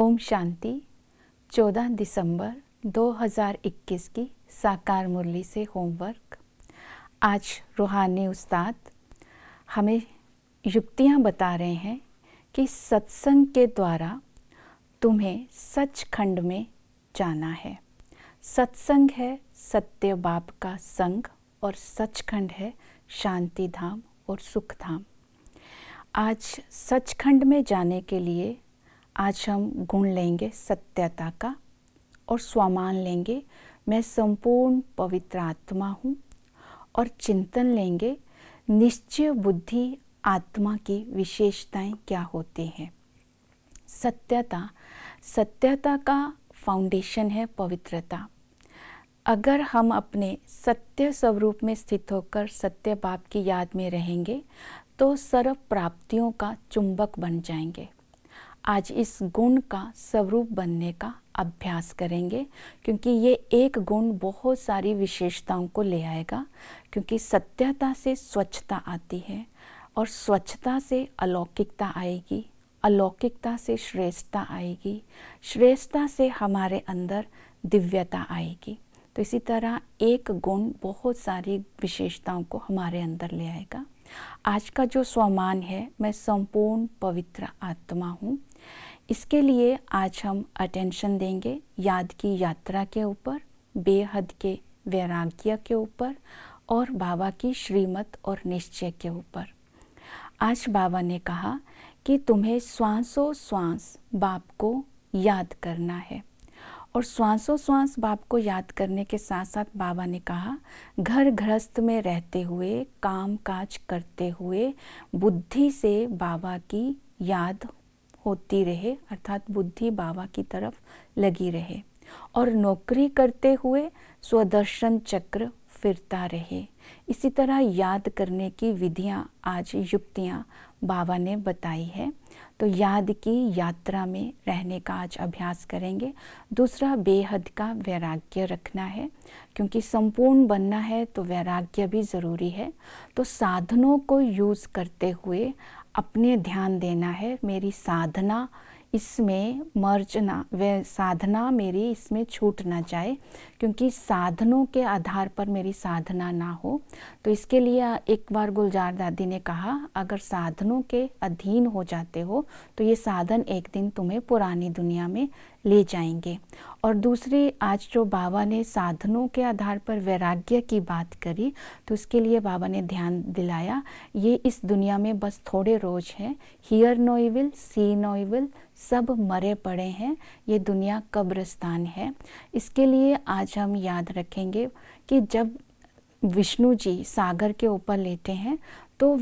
ओम शांति 14 दिसंबर 2021 की साकार मुरली से होमवर्क आज रूहानी उस्ताद हमें युक्तियां बता रहे हैं कि सत्संग के द्वारा तुम्हें सच खंड में जाना है सत्संग है सत्य बाप का संग और सच खंड है शांति धाम और सुख धाम आज सचखंड में जाने के लिए आज हम गुण लेंगे सत्यता का और स्वामान लेंगे मैं संपूर्ण पवित्र आत्मा हूँ और चिंतन लेंगे निश्चय बुद्धि आत्मा की विशेषताएं क्या होती हैं सत्यता सत्यता का फाउंडेशन है पवित्रता अगर हम अपने सत्य स्वरूप में स्थित होकर सत्य बाप की याद में रहेंगे तो सर्व प्राप्तियों का चुंबक बन जाएंगे आज इस गुण का स्वरूप बनने का अभ्यास करेंगे क्योंकि ये एक गुण बहुत सारी विशेषताओं को ले आएगा क्योंकि सत्यता से स्वच्छता आती है और स्वच्छता से अलौकिकता आएगी अलौकिकता से श्रेष्ठता आएगी श्रेष्ठता से हमारे अंदर दिव्यता आएगी तो इसी तरह एक गुण बहुत सारी विशेषताओं को हमारे अंदर ले आएगा आज का जो स्वमान है मैं संपूर्ण पवित्र आत्मा हूँ इसके लिए आज हम अटेंशन देंगे याद की यात्रा के ऊपर बेहद के वैराग्य के ऊपर और बाबा की श्रीमत और निश्चय के ऊपर आज बाबा ने कहा कि तुम्हें श्वासो श्वास बाप को याद करना है और श्वासो श्वास बाप को याद करने के साथ साथ बाबा ने कहा घर गृहस्थ में रहते हुए काम काज करते हुए बुद्धि से बाबा की याद होती रहे अर्थात बुद्धि बाबा की तरफ लगी रहे और नौकरी करते हुए स्वदर्शन चक्र फिरता रहे इसी तरह याद करने की विधियां आज युक्तियां बाबा ने बताई है तो याद की यात्रा में रहने का आज अभ्यास करेंगे दूसरा बेहद का वैराग्य रखना है क्योंकि संपूर्ण बनना है तो वैराग्य भी ज़रूरी है तो साधनों को यूज़ करते हुए अपने ध्यान देना है मेरी साधना इसमें मर्ज ना वे साधना मेरी इसमें छूट ना जाए क्योंकि साधनों के आधार पर मेरी साधना ना हो तो इसके लिए एक बार गुलजार दादी ने कहा अगर साधनों के अधीन हो जाते हो तो ये साधन एक दिन तुम्हें पुरानी दुनिया में ले जाएंगे और दूसरी आज जो बाबा ने साधनों के आधार पर वैराग्य की बात करी तो उसके लिए बाबा ने ध्यान दिलाया ये इस दुनिया में बस थोड़े रोज हैं hear no evil see no evil सब मरे पड़े हैं ये दुनिया कब्रस्तान है इसके लिए आज हम याद रखेंगे कि जब विष्णु जी सागर के ऊपर लेटे हैं तो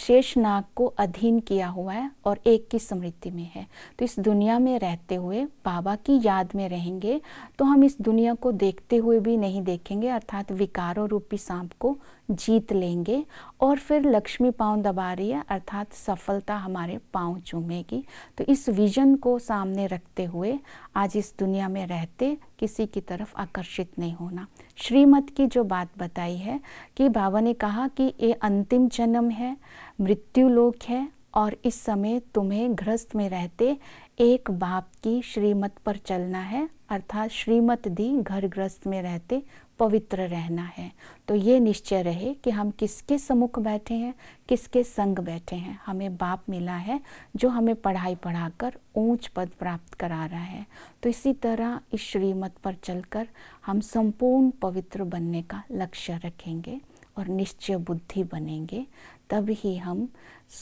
शेषनाग को अधीन किया हुआ है और एक की स्मृति में है तो इस दुनिया में रहते हुए बाबा की याद में रहेंगे तो हम इस दुनिया को देखते हुए भी नहीं देखेंगे अर्थात विकारों रूपी सांप को जीत लेंगे और फिर लक्ष्मी पाँव दबा रही है अर्थात सफलता हमारे पाँव चूमेगी तो इस विजन को सामने रखते हुए आज इस दुनिया में रहते किसी की तरफ आकर्षित नहीं होना श्रीमत की जो बात बताई है कि बाबा ने कहा कि ये अंतिम जन्म है मृत्यु लोक है और इस समय तुम्हें गृहस्थ में रहते एक बाप की श्रीमत पर चलना है अर्थात श्रीमत दी घर गृहस्थ में रहते पवित्र रहना है तो ये निश्चय रहे कि हम किसके सम्मुख बैठे हैं किसके संग बैठे हैं हमें बाप मिला है जो हमें पढ़ाई पढ़ाकर ऊंच पद प्राप्त करा रहा है तो इसी तरह इस श्रीमत पर चलकर हम संपूर्ण पवित्र बनने का लक्ष्य रखेंगे और निश्चय बुद्धि बनेंगे तब ही हम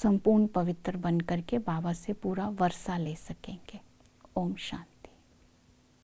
संपूर्ण पवित्र बन करके बाबा से पूरा वर्षा ले सकेंगे ओम शांति